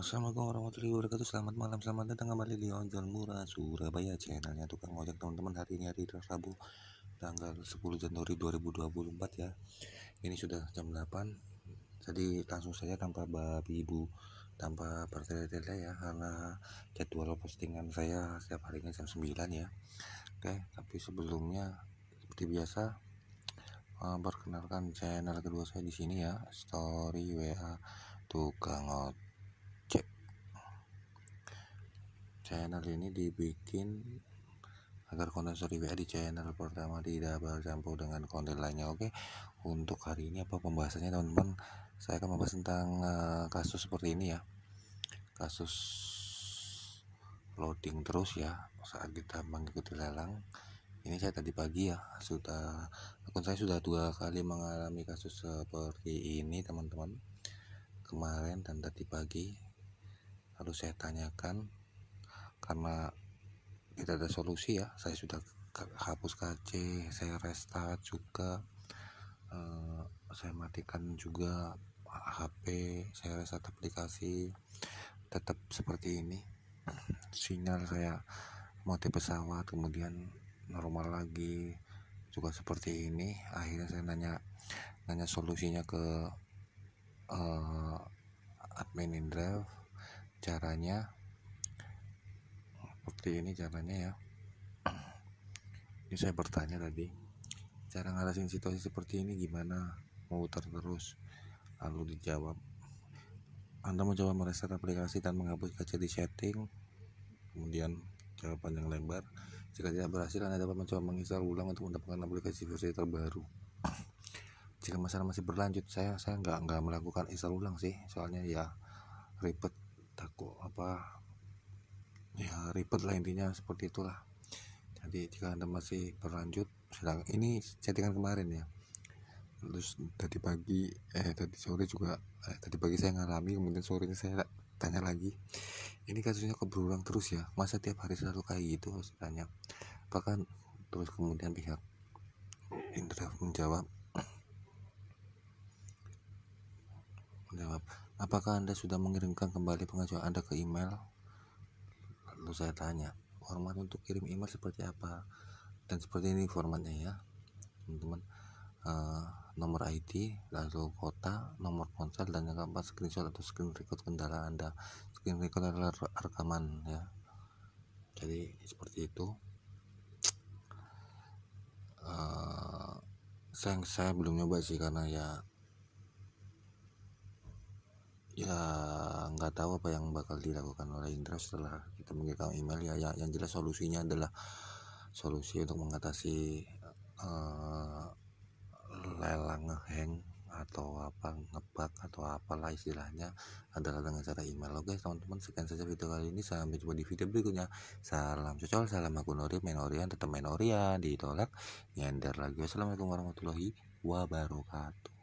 Assalamualaikum warahmatullahi wabarakatuh Selamat malam, selamat datang kembali di onjol Murah Surabaya Channelnya Tukang Ojek teman-teman Hari ini hari Rabu Tanggal 10 Januari 2024 ya Ini sudah jam 8 Jadi langsung saja tanpa babi ibu Tanpa bertele-tele ya Karena jadwal postingan saya Setiap harinya jam 9 ya Oke, tapi sebelumnya Seperti biasa eh, Perkenalkan channel kedua saya di sini ya Story WA Tukang Ojek channel ini dibikin agar konten seri WA di channel pertama tidak bercampur dengan konten lainnya oke untuk hari ini apa pembahasannya teman-teman saya akan membahas tentang uh, kasus seperti ini ya kasus loading terus ya saat kita mengikuti lelang ini saya tadi pagi ya sudah akun saya sudah dua kali mengalami kasus seperti ini teman-teman kemarin dan tadi pagi lalu saya tanyakan karena tidak ada solusi ya saya sudah hapus KC saya restart juga uh, saya matikan juga HP saya restart aplikasi tetap seperti ini sinyal saya mau tipe pesawat kemudian normal lagi juga seperti ini akhirnya saya nanya nanya solusinya ke uh, admin in drive caranya seperti ini caranya ya ini saya bertanya tadi cara ngarasin situasi seperti ini gimana muter terus lalu dijawab anda mencoba mereset aplikasi dan menghapus kaca di setting kemudian jawab panjang lebar jika tidak berhasil anda dapat mencoba menginstal ulang untuk mendapatkan aplikasi versi terbaru jika masalah masih berlanjut saya saya nggak nggak melakukan install ulang sih soalnya ya ribet takut apa ribet lah intinya seperti itulah jadi jika anda masih berlanjut sedang ini chattingan kemarin ya terus tadi pagi eh tadi sore juga eh, tadi pagi saya ngalami kemudian sorenya saya tanya lagi ini kasusnya keberulang terus ya masa tiap hari selalu kayak gitu saya tanya bahkan terus kemudian pihak Indra menjawab menjawab apakah anda sudah mengirimkan kembali pengajuan anda ke email untuk saya tanya format untuk kirim email seperti apa dan seperti ini formatnya ya teman-teman uh, nomor ID lalu kota nomor ponsel dan yang keempat screenshot atau screen record kendaraan anda screen record adalah rekaman ya jadi seperti itu uh, saya saya belum nyoba sih karena ya ya nggak tahu apa yang bakal dilakukan oleh Indra setelah kita menggagang email ya yang, yang jelas solusinya adalah solusi untuk mengatasi uh, lelang ngeheng atau apa ngebak atau apalah istilahnya adalah dengan cara email oke teman-teman sekian saja video kali ini sampai jumpa di video berikutnya salam cocol salam aku Nori main Orian tetap main Orian ditolak nyender lagi wassalamualaikum warahmatullahi wabarakatuh